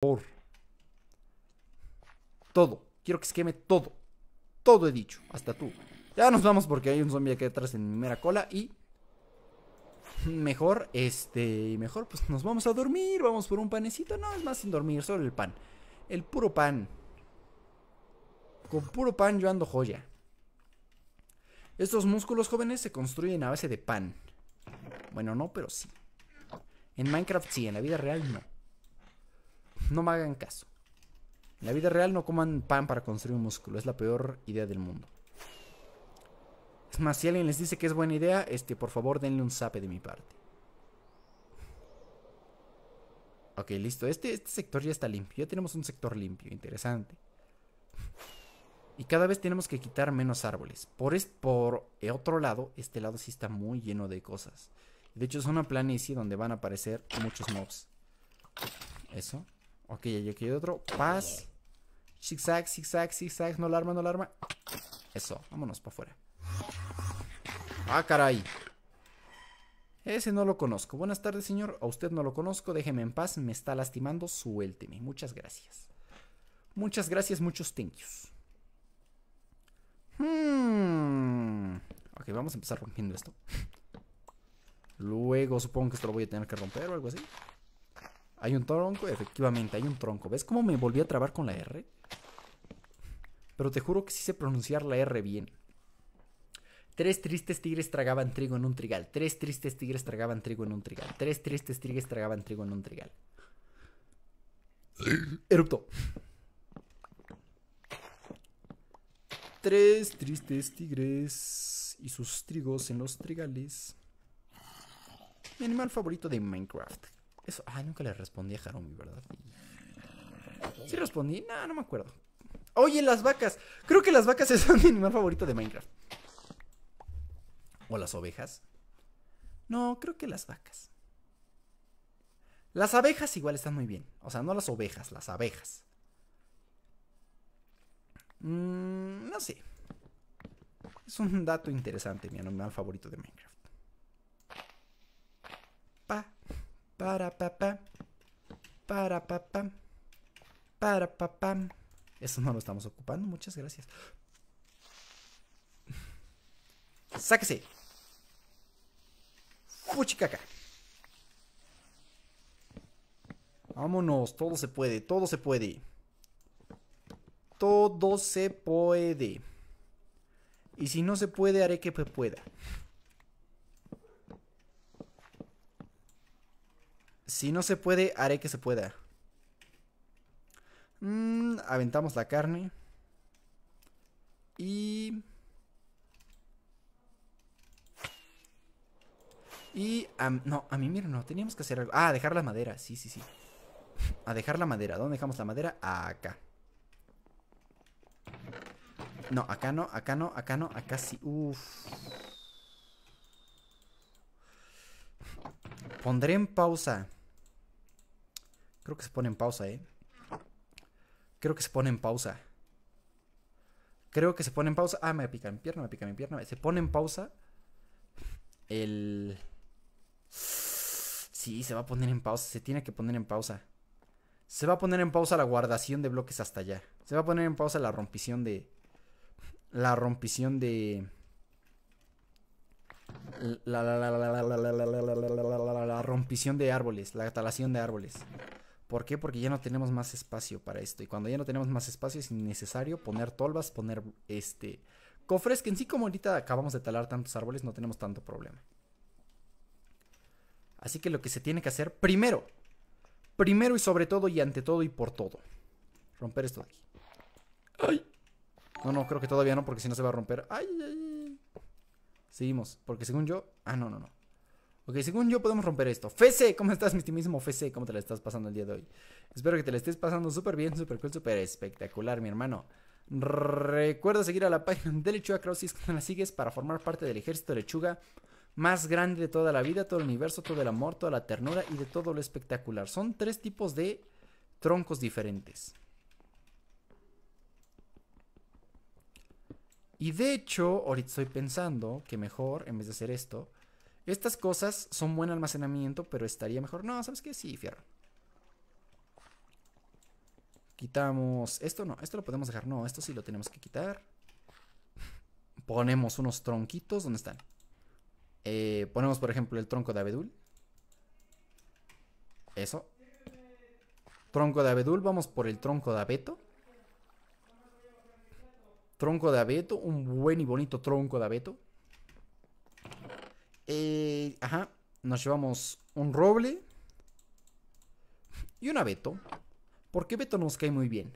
Por Todo. Quiero que se queme todo. Todo he dicho. Hasta tú. Ya nos vamos porque hay un zombie aquí detrás en mi mera cola y... Mejor, este... Mejor, pues nos vamos a dormir. Vamos por un panecito. No, es más sin dormir. Solo el pan. El puro pan. Con puro pan yo ando joya. Estos músculos jóvenes se construyen a base de pan. Bueno, no, pero sí. En Minecraft sí, en la vida real no no me hagan caso. En la vida real no coman pan para construir un músculo, es la peor idea del mundo. Es más, si alguien les dice que es buena idea, este, por favor denle un zape de mi parte. Ok, listo. Este, este, sector ya está limpio. Ya tenemos un sector limpio, interesante. Y cada vez tenemos que quitar menos árboles. Por, por otro lado, este lado sí está muy lleno de cosas. De hecho, es una planicie donde van a aparecer muchos mobs. Eso. Ok, y aquí hay otro. Paz. Zigzag, zigzag, zigzag. No alarma, arma, no alarma. arma. Eso, vámonos para afuera. Ah, caray. Ese no lo conozco. Buenas tardes, señor. A usted no lo conozco. Déjeme en paz. Me está lastimando. Suélteme. Muchas gracias. Muchas gracias, muchos thank yous. Hmm. Ok, vamos a empezar rompiendo esto. Luego supongo que esto lo voy a tener que romper o algo así. ¿Hay un tronco? Efectivamente, hay un tronco. ¿Ves cómo me volví a trabar con la R? Pero te juro que sí sé pronunciar la R bien. Tres tristes tigres tragaban trigo en un trigal. Tres tristes tigres tragaban trigo en un trigal. Tres tristes tigres tragaban trigo en un trigal. Erupto. Tres tristes tigres y sus trigos en los trigales. Mi animal favorito de Minecraft. Eso. Ay, nunca le respondí a Harumi, ¿verdad? Sí respondí. No, no me acuerdo. Oye, las vacas. Creo que las vacas es mi animal favorito de Minecraft. ¿O las ovejas? No, creo que las vacas. Las abejas igual están muy bien. O sea, no las ovejas, las abejas. Mm, no sé. Es un dato interesante, mi animal favorito de Minecraft. Para papá. Para papá. Para papá. Eso no lo estamos ocupando, muchas gracias. Sáquese. Fuchicaca. Vámonos, todo se puede, todo se puede. Todo se puede. Y si no se puede, haré que pueda. Si no se puede, haré que se pueda. Mm, aventamos la carne. Y... Y... no, a mí, mira, no, teníamos que hacer algo. Ah, dejar la madera, sí, sí, sí. A dejar la madera. ¿Dónde dejamos la madera? Acá. No, acá no, acá no, acá no, acá sí. Uf. Pondré en pausa Creo que se pone en pausa, ¿eh? Creo que se pone en pausa. Creo que se pone en pausa. Ah, me pica mi pierna, me pica mi pierna. Se pone en pausa. El... Sí, se va a poner en pausa. Se tiene que poner en pausa. Se va a poner en pausa la guardación de bloques hasta allá. Se va a poner en pausa la rompición de... La rompición de... La, la, la, la, rompición de árboles, la talación de árboles. ¿Por qué? Porque ya no tenemos más espacio para esto. Y cuando ya no tenemos más espacio es innecesario poner tolvas, poner este cofres, que en sí como ahorita acabamos de talar tantos árboles, no tenemos tanto problema. Así que lo que se tiene que hacer primero, primero y sobre todo y ante todo y por todo, romper esto de aquí. ¡Ay! No, no, creo que todavía no, porque si no se va a romper. ¡Ay, ay, ay! Seguimos, porque según yo... Ah, no, no, no. Ok, según yo podemos romper esto. Fese, ¿cómo estás, mi estimísimo Fese? ¿Cómo te la estás pasando el día de hoy? Espero que te la estés pasando súper bien, súper cool, súper espectacular, mi hermano. Recuerda seguir a la página de Lechuga Crow que la sigues para formar parte del ejército de lechuga más grande de toda la vida, todo el universo, todo el amor, toda la ternura y de todo lo espectacular. Son tres tipos de troncos diferentes. Y de hecho, ahorita estoy pensando que mejor, en vez de hacer esto, estas cosas son buen almacenamiento, pero estaría mejor. No, ¿sabes qué? Sí, fierro. Quitamos. Esto no, esto lo podemos dejar. No, esto sí lo tenemos que quitar. Ponemos unos tronquitos. ¿Dónde están? Eh, ponemos, por ejemplo, el tronco de abedul. Eso. Tronco de abedul. Vamos por el tronco de abeto. Tronco de abeto. Un buen y bonito tronco de abeto. Eh, ajá, nos llevamos un roble y un abeto. qué Beto nos cae muy bien.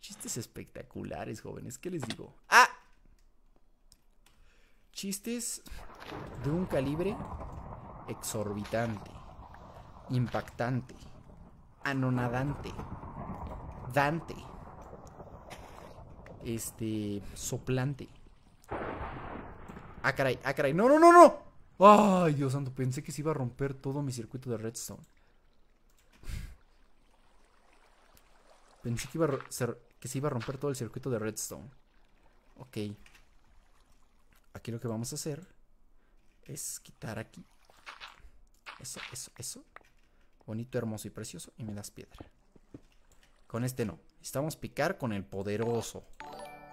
Chistes espectaculares, jóvenes. ¿Qué les digo? ¡Ah! Chistes de un calibre exorbitante, impactante, anonadante, dante, este, soplante. Ah, caray, ah, caray. No, no, no, no. Ay, Dios santo, pensé que se iba a romper todo mi circuito de redstone. Pensé que, iba a ser, que se iba a romper todo el circuito de redstone. Ok. Aquí lo que vamos a hacer es quitar aquí. Eso, eso, eso. Bonito, hermoso y precioso. Y me das piedra. Con este no. Necesitamos picar con el poderoso.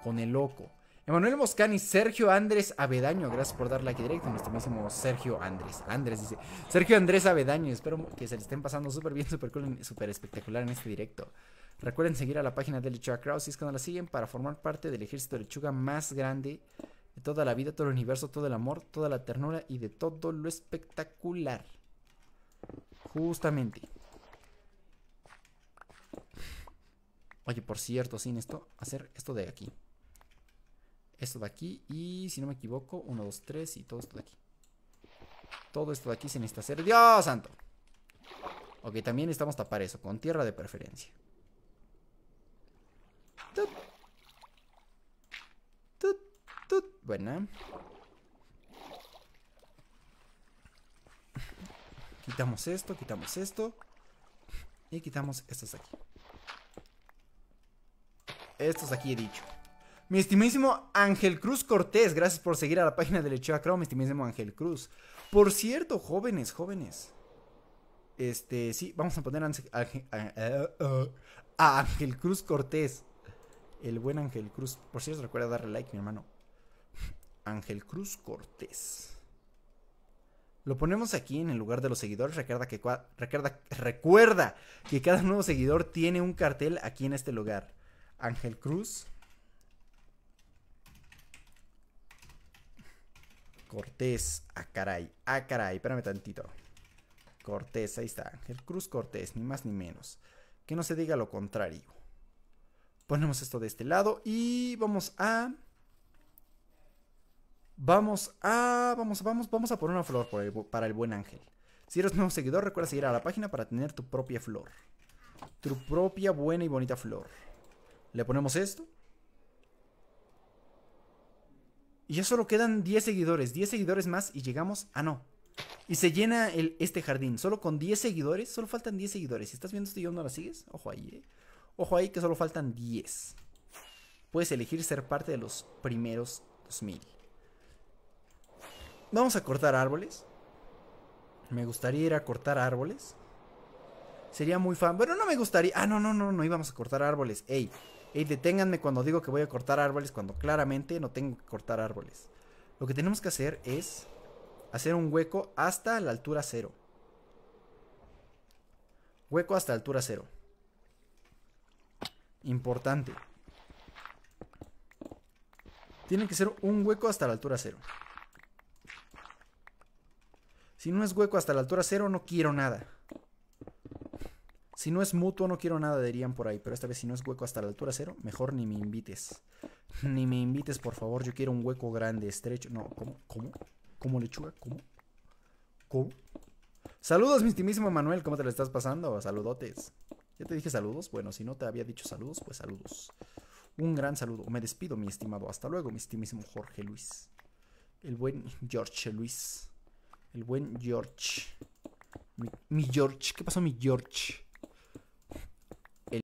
Con el loco. Emanuel Moscani, Sergio Andrés Avedaño, gracias por darle aquí directo, nuestro mismo Sergio Andrés. Andrés dice, Sergio Andrés Avedaño, espero que se le estén pasando súper bien, súper cool, súper espectacular en este directo. Recuerden seguir a la página de Lechuga Crowd si es cuando la siguen para formar parte del ejército de lechuga más grande de toda la vida, todo el universo, todo el amor, toda la ternura y de todo lo espectacular. Justamente. Oye, por cierto, sin esto, hacer esto de aquí esto de aquí y si no me equivoco, 1, 2, 3 y todo esto de aquí. Todo esto de aquí se necesita hacer. ¡Dios santo! Ok, también necesitamos tapar eso, con tierra de preferencia. ¡Tut! ¡Tut! Buena. Quitamos esto, quitamos esto. Y quitamos estos de aquí. Estos aquí he dicho. Mi estimísimo Ángel Cruz Cortés, gracias por seguir a la página de Lecheo Chrome. mi estimísimo Ángel Cruz. Por cierto, jóvenes, jóvenes. Este, sí, vamos a poner eh, Ángel Cruz Cortés. El buen Ángel Cruz. Por cierto, recuerda darle like, mi hermano. Ángel Cruz Cortés. Lo ponemos aquí en el lugar de los seguidores. Recuerda que, recuerda, recuerda que cada nuevo seguidor tiene un cartel aquí en este lugar. Ángel Cruz Cortés. a ah, caray. a ah, caray. Espérame tantito. Cortés, ahí está. Ángel Cruz Cortés, ni más ni menos. Que no se diga lo contrario. Ponemos esto de este lado y vamos a... Vamos a... Vamos, vamos, vamos a poner una flor para el buen Ángel. Si eres nuevo seguidor, recuerda seguir a la página para tener tu propia flor. Tu propia buena y bonita flor. Le ponemos esto. Y ya solo quedan 10 seguidores, 10 seguidores más y llegamos ah no. Y se llena el, este jardín, solo con 10 seguidores, solo faltan 10 seguidores. Si estás viendo esto y yo no la sigues, ojo ahí, eh. Ojo ahí que solo faltan 10. Puedes elegir ser parte de los primeros 2000. Vamos a cortar árboles. Me gustaría ir a cortar árboles. Sería muy fan. Bueno, no me gustaría. Ah, no, no, no, no íbamos a cortar árboles. Ey, deténganme cuando digo que voy a cortar árboles, cuando claramente no tengo que cortar árboles. Lo que tenemos que hacer es hacer un hueco hasta la altura cero. Hueco hasta la altura cero. Importante. Tiene que ser un hueco hasta la altura cero. Si no es hueco hasta la altura cero, no quiero nada. Si no es mutuo, no quiero nada, dirían por ahí. Pero esta vez, si no es hueco hasta la altura cero, mejor ni me invites. Ni me invites, por favor. Yo quiero un hueco grande, estrecho. No, ¿cómo? ¿Cómo? ¿Cómo lechuga? ¿Cómo? ¿Cómo? Saludos, mi estimísimo Manuel. ¿Cómo te lo estás pasando? Saludotes. ¿Ya te dije saludos? Bueno, si no te había dicho saludos, pues saludos. Un gran saludo. Me despido, mi estimado. Hasta luego, mi estimísimo Jorge Luis. El buen George Luis. El buen George. Mi, mi George. ¿Qué pasó, mi George?